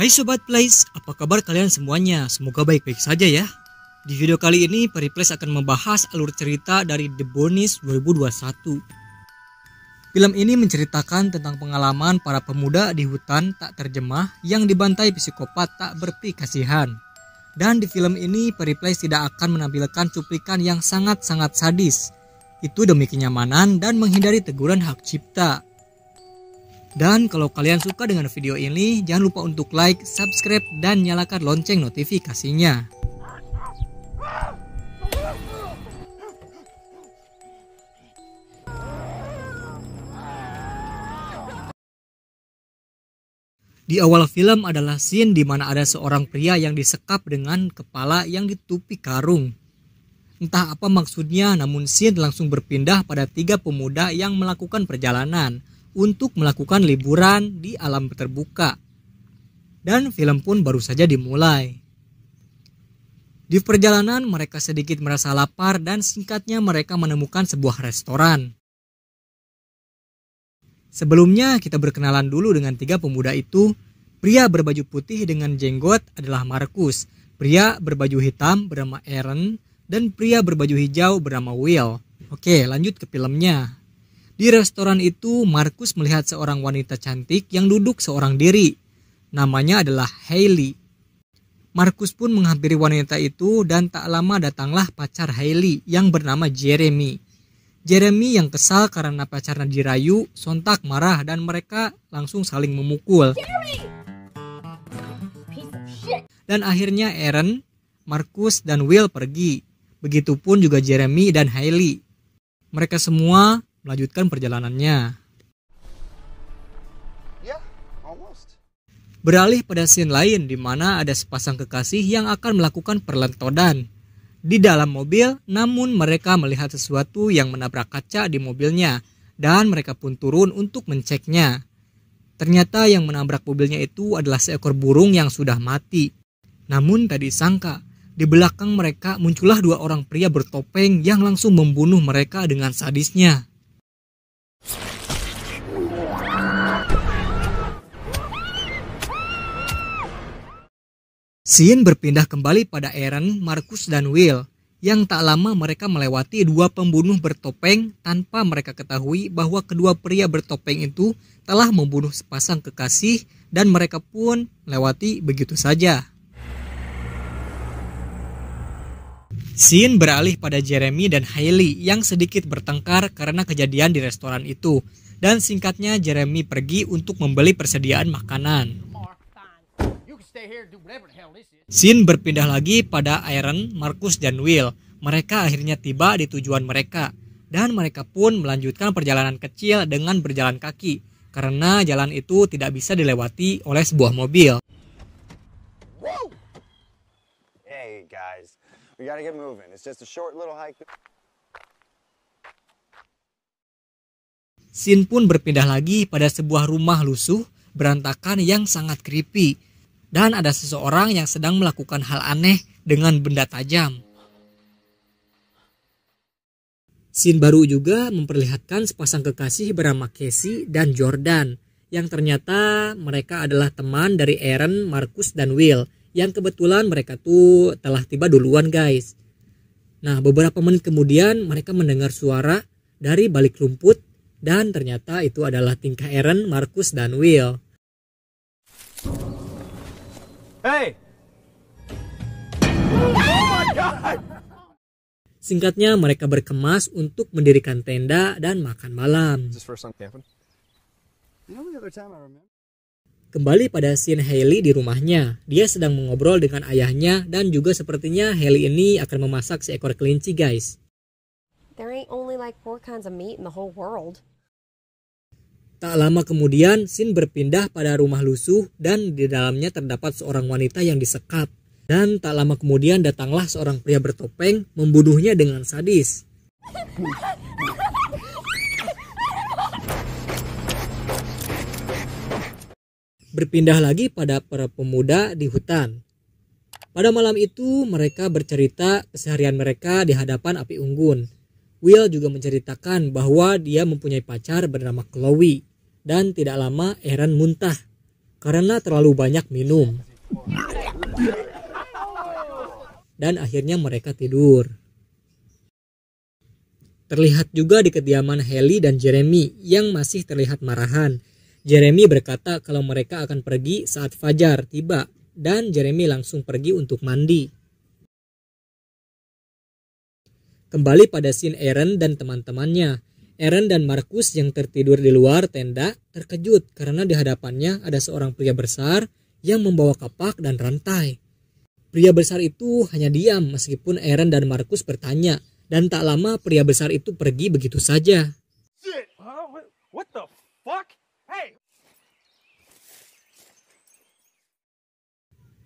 Hai Sobat Plays, apa kabar kalian semuanya? Semoga baik-baik saja ya. Di video kali ini, Periplays akan membahas alur cerita dari The Bonis 2021. Film ini menceritakan tentang pengalaman para pemuda di hutan tak terjemah yang dibantai psikopat tak berpikasihan. kasihan. Dan di film ini, Periplays tidak akan menampilkan cuplikan yang sangat-sangat sadis. Itu demi kenyamanan dan menghindari teguran hak cipta. Dan kalau kalian suka dengan video ini, jangan lupa untuk like, subscribe, dan nyalakan lonceng notifikasinya. Di awal film adalah scene di mana ada seorang pria yang disekap dengan kepala yang ditupi karung. Entah apa maksudnya, namun scene langsung berpindah pada tiga pemuda yang melakukan perjalanan untuk melakukan liburan di alam terbuka. Dan film pun baru saja dimulai. Di perjalanan mereka sedikit merasa lapar dan singkatnya mereka menemukan sebuah restoran. Sebelumnya kita berkenalan dulu dengan tiga pemuda itu. Pria berbaju putih dengan jenggot adalah Markus, pria berbaju hitam bernama Aaron, dan pria berbaju hijau bernama Will. Oke, lanjut ke filmnya. Di restoran itu, Markus melihat seorang wanita cantik yang duduk seorang diri. Namanya adalah Hailey. Markus pun menghampiri wanita itu dan tak lama datanglah pacar Hailey yang bernama Jeremy. Jeremy yang kesal karena pacarnya dirayu, sontak marah dan mereka langsung saling memukul. Dan akhirnya Aaron, Markus, dan Will pergi. Begitupun juga Jeremy dan Hailey. Mereka semua melanjutkan perjalanannya. Beralih pada scene lain di mana ada sepasang kekasih yang akan melakukan perlentodan. Di dalam mobil, namun mereka melihat sesuatu yang menabrak kaca di mobilnya dan mereka pun turun untuk menceknya. Ternyata yang menabrak mobilnya itu adalah seekor burung yang sudah mati. Namun tadi sangka, di belakang mereka muncullah dua orang pria bertopeng yang langsung membunuh mereka dengan sadisnya. Scene berpindah kembali pada Aaron, Marcus, dan Will yang tak lama mereka melewati dua pembunuh bertopeng tanpa mereka ketahui bahwa kedua pria bertopeng itu telah membunuh sepasang kekasih dan mereka pun melewati begitu saja. Sin beralih pada Jeremy dan Hailey yang sedikit bertengkar karena kejadian di restoran itu. Dan singkatnya Jeremy pergi untuk membeli persediaan makanan. Sin berpindah lagi pada Aaron, Marcus, dan Will. Mereka akhirnya tiba di tujuan mereka. Dan mereka pun melanjutkan perjalanan kecil dengan berjalan kaki. Karena jalan itu tidak bisa dilewati oleh sebuah mobil. Wow. We gotta get moving. It's just a short little hike. Sin pun berpindah lagi pada sebuah rumah lusuh berantakan yang sangat creepy. Dan ada seseorang yang sedang melakukan hal aneh dengan benda tajam. Sin baru juga memperlihatkan sepasang kekasih bernama Casey dan Jordan yang ternyata mereka adalah teman dari Aaron, Marcus, dan Will yang kebetulan mereka tuh telah tiba duluan guys. Nah beberapa menit kemudian mereka mendengar suara dari balik rumput dan ternyata itu adalah tingkah Eren, Markus, dan Will. Hey! Singkatnya mereka berkemas untuk mendirikan tenda dan makan malam. Kembali pada scene Hailey di rumahnya, dia sedang mengobrol dengan ayahnya dan juga sepertinya Hailey ini akan memasak seekor kelinci guys. There ain't only like four kinds of meat in the whole world. Tak lama kemudian, Sin berpindah pada rumah lusuh dan di dalamnya terdapat seorang wanita yang disekap Dan tak lama kemudian datanglah seorang pria bertopeng membunuhnya dengan sadis. berpindah lagi pada para pemuda di hutan. Pada malam itu, mereka bercerita keseharian mereka di hadapan api unggun. Will juga menceritakan bahwa dia mempunyai pacar bernama Chloe dan tidak lama Aaron muntah karena terlalu banyak minum. Dan akhirnya mereka tidur. Terlihat juga di kediaman Haley dan Jeremy yang masih terlihat marahan Jeremy berkata kalau mereka akan pergi saat fajar tiba dan Jeremy langsung pergi untuk mandi. Kembali pada scene Aaron dan teman-temannya. Aaron dan Markus yang tertidur di luar tenda terkejut karena di hadapannya ada seorang pria besar yang membawa kapak dan rantai. Pria besar itu hanya diam meskipun Aaron dan Markus bertanya dan tak lama pria besar itu pergi begitu saja. Shit.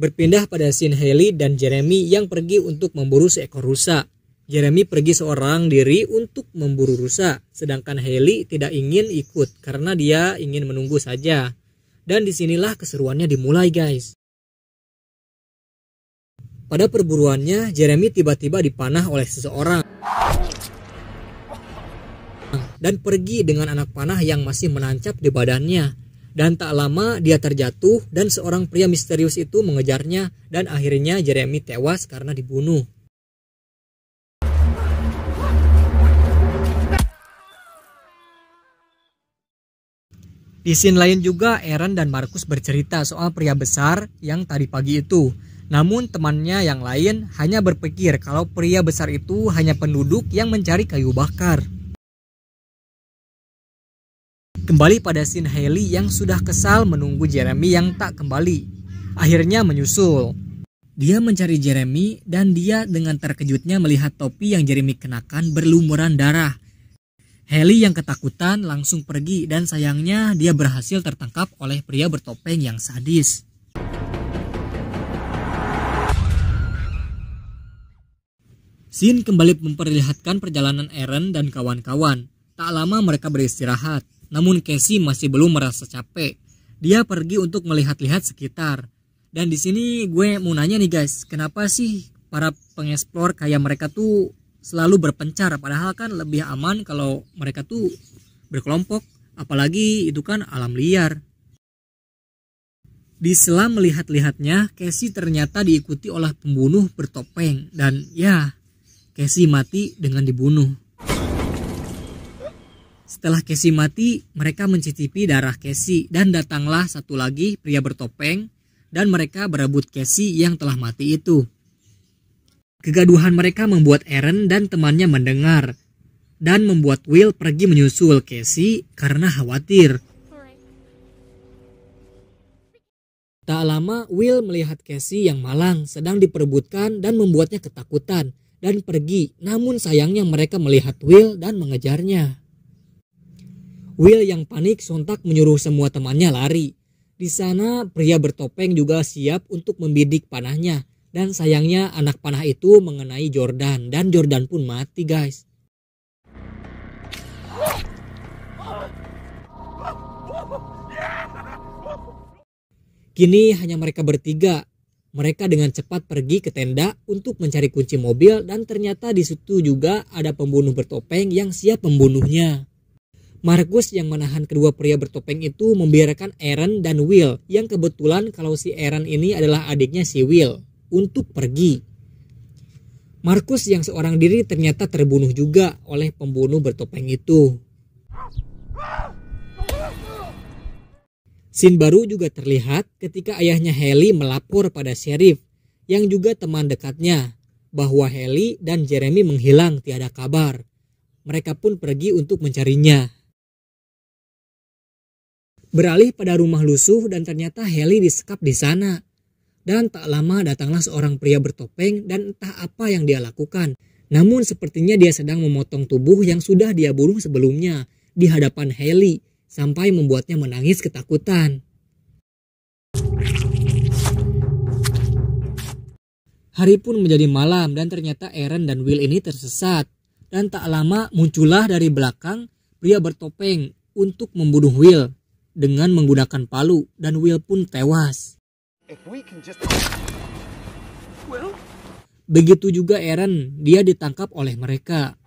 berpindah pada Sin Haley dan Jeremy yang pergi untuk memburu seekor rusa. Jeremy pergi seorang diri untuk memburu rusa, sedangkan Haley tidak ingin ikut karena dia ingin menunggu saja. Dan disinilah keseruannya dimulai guys. Pada perburuannya, Jeremy tiba-tiba dipanah oleh seseorang. Dan pergi dengan anak panah yang masih menancap di badannya. Dan tak lama dia terjatuh dan seorang pria misterius itu mengejarnya dan akhirnya Jeremy tewas karena dibunuh. Di scene lain juga Aaron dan Markus bercerita soal pria besar yang tadi pagi itu. Namun temannya yang lain hanya berpikir kalau pria besar itu hanya penduduk yang mencari kayu bakar. Kembali pada Sin Haley yang sudah kesal menunggu Jeremy yang tak kembali. Akhirnya menyusul. Dia mencari Jeremy dan dia dengan terkejutnya melihat topi yang Jeremy kenakan berlumuran darah. Haley yang ketakutan langsung pergi dan sayangnya dia berhasil tertangkap oleh pria bertopeng yang sadis. Sin kembali memperlihatkan perjalanan Aaron dan kawan-kawan. Tak lama mereka beristirahat. Namun Casey masih belum merasa capek. Dia pergi untuk melihat-lihat sekitar. Dan di sini gue mau nanya nih guys, kenapa sih para pengeksplor kayak mereka tuh selalu berpencar padahal kan lebih aman kalau mereka tuh berkelompok, apalagi itu kan alam liar. Di sela melihat-lihatnya, Casey ternyata diikuti oleh pembunuh bertopeng dan ya, Casey mati dengan dibunuh. Setelah Casey mati, mereka mencicipi darah Casey dan datanglah satu lagi pria bertopeng dan mereka berebut Casey yang telah mati itu. Kegaduhan mereka membuat Aaron dan temannya mendengar dan membuat Will pergi menyusul Casey karena khawatir. Tak lama Will melihat Casey yang malang sedang diperebutkan dan membuatnya ketakutan dan pergi. Namun sayangnya mereka melihat Will dan mengejarnya. Will yang panik sontak menyuruh semua temannya lari. Di sana pria bertopeng juga siap untuk membidik panahnya. Dan sayangnya anak panah itu mengenai Jordan dan Jordan pun mati guys. Kini hanya mereka bertiga. Mereka dengan cepat pergi ke tenda untuk mencari kunci mobil dan ternyata di situ juga ada pembunuh bertopeng yang siap membunuhnya. Markus yang menahan kedua pria bertopeng itu membiarkan Aaron dan Will yang kebetulan kalau si Aaron ini adalah adiknya si Will untuk pergi. Markus yang seorang diri ternyata terbunuh juga oleh pembunuh bertopeng itu. Sin baru juga terlihat ketika ayahnya Heli melapor pada sheriff yang juga teman dekatnya bahwa Heli dan Jeremy menghilang tiada kabar. Mereka pun pergi untuk mencarinya beralih pada rumah lusuh dan ternyata Heli disekap di sana. Dan tak lama datanglah seorang pria bertopeng dan entah apa yang dia lakukan. Namun sepertinya dia sedang memotong tubuh yang sudah dia bunuh sebelumnya di hadapan Heli sampai membuatnya menangis ketakutan. Hari pun menjadi malam dan ternyata Eren dan Will ini tersesat. Dan tak lama muncullah dari belakang pria bertopeng untuk membunuh Will dengan menggunakan palu dan Will pun tewas. Begitu juga Eren, dia ditangkap oleh mereka.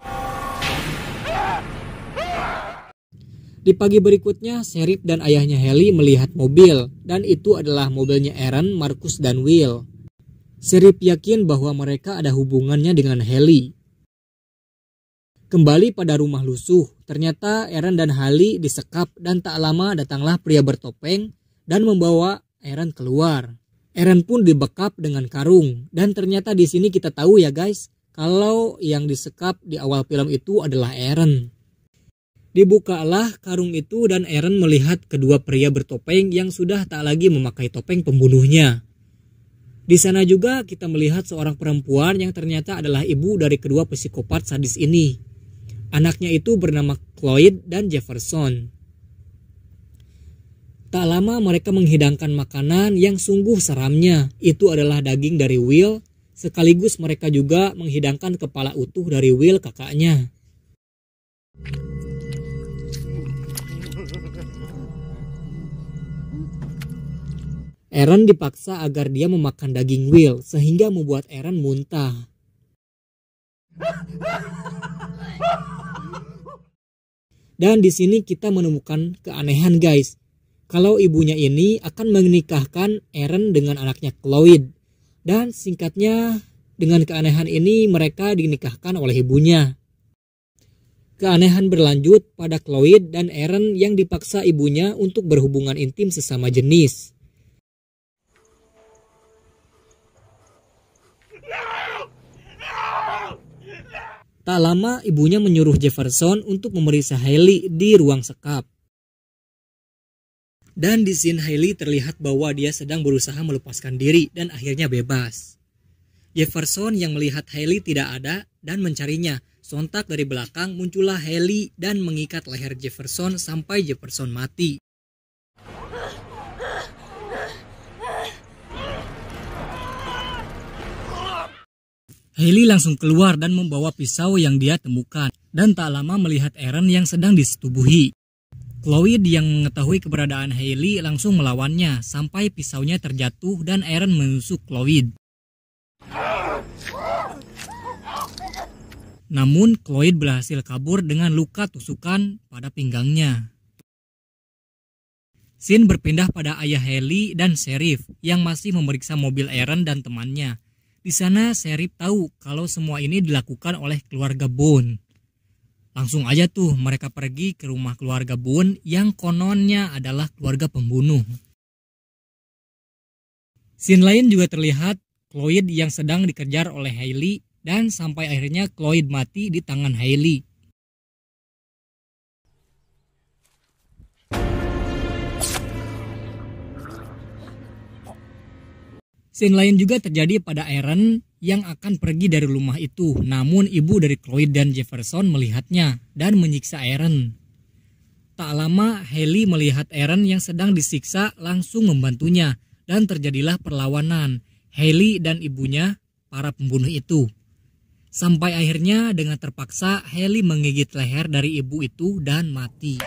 Di pagi berikutnya, Serif dan ayahnya Heli melihat mobil, dan itu adalah mobilnya Eren, Markus, dan Will. Serif yakin bahwa mereka ada hubungannya dengan Heli, Kembali pada rumah lusuh, ternyata Eren dan Hali disekap dan tak lama datanglah pria bertopeng dan membawa Eren keluar. Eren pun dibekap dengan karung dan ternyata di sini kita tahu ya guys kalau yang disekap di awal film itu adalah Eren. Dibukalah karung itu dan Eren melihat kedua pria bertopeng yang sudah tak lagi memakai topeng pembunuhnya. Di sana juga kita melihat seorang perempuan yang ternyata adalah ibu dari kedua psikopat sadis ini. Anaknya itu bernama Cloyd dan Jefferson. Tak lama mereka menghidangkan makanan yang sungguh seramnya. Itu adalah daging dari Will, sekaligus mereka juga menghidangkan kepala utuh dari Will kakaknya. Aaron dipaksa agar dia memakan daging Will sehingga membuat Aaron muntah. Dan di sini kita menemukan keanehan guys. Kalau ibunya ini akan menikahkan Eren dengan anaknya Chloe. Dan singkatnya dengan keanehan ini mereka dinikahkan oleh ibunya. Keanehan berlanjut pada Chloe dan Eren yang dipaksa ibunya untuk berhubungan intim sesama jenis. Tak lama ibunya menyuruh Jefferson untuk memeriksa Hailey di ruang sekap. Dan di scene Hailey terlihat bahwa dia sedang berusaha melepaskan diri dan akhirnya bebas. Jefferson yang melihat Hailey tidak ada dan mencarinya. Sontak dari belakang muncullah Hailey dan mengikat leher Jefferson sampai Jefferson mati. Haley langsung keluar dan membawa pisau yang dia temukan dan tak lama melihat Aaron yang sedang disetubuhi. Chloe yang mengetahui keberadaan Haley langsung melawannya sampai pisaunya terjatuh dan Aaron menusuk Chloe. Namun Chloe berhasil kabur dengan luka tusukan pada pinggangnya. Sin berpindah pada ayah Haley dan Sheriff yang masih memeriksa mobil Aaron dan temannya di sana Serip tahu kalau semua ini dilakukan oleh keluarga Bone. Langsung aja tuh mereka pergi ke rumah keluarga Bone yang kononnya adalah keluarga pembunuh. Scene lain juga terlihat Cloyd yang sedang dikejar oleh Hailey dan sampai akhirnya Cloyd mati di tangan Hailey. Scene lain juga terjadi pada Aaron yang akan pergi dari rumah itu. Namun ibu dari Chloe dan Jefferson melihatnya dan menyiksa Aaron. Tak lama Haley melihat Aaron yang sedang disiksa langsung membantunya dan terjadilah perlawanan. Haley dan ibunya para pembunuh itu. Sampai akhirnya dengan terpaksa Haley menggigit leher dari ibu itu dan mati.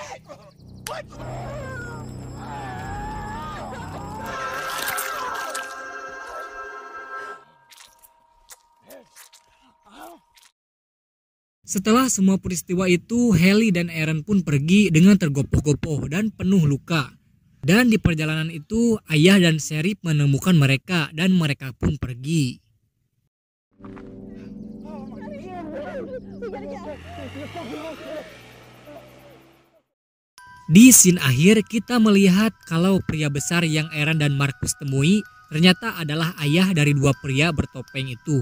Setelah semua peristiwa itu, Heli dan Aaron pun pergi dengan tergopoh-gopoh dan penuh luka. Dan di perjalanan itu, ayah dan Serip menemukan mereka dan mereka pun pergi. Di scene akhir, kita melihat kalau pria besar yang Aaron dan Markus temui ternyata adalah ayah dari dua pria bertopeng itu.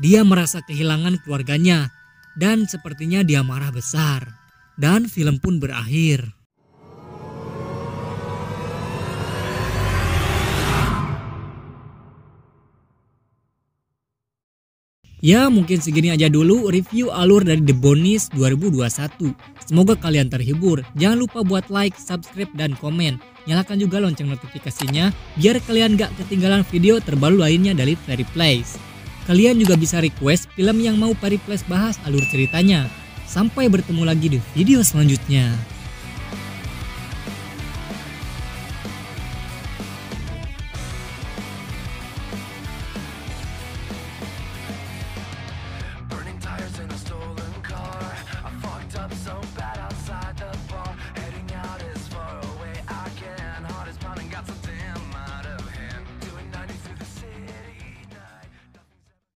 Dia merasa kehilangan keluarganya dan sepertinya dia marah besar. Dan film pun berakhir. Ya mungkin segini aja dulu review alur dari The Bonis 2021. Semoga kalian terhibur. Jangan lupa buat like, subscribe, dan komen. Nyalakan juga lonceng notifikasinya biar kalian gak ketinggalan video terbaru lainnya dari Fairy Place. Kalian juga bisa request film yang mau Pariples bahas alur ceritanya. Sampai bertemu lagi di video selanjutnya.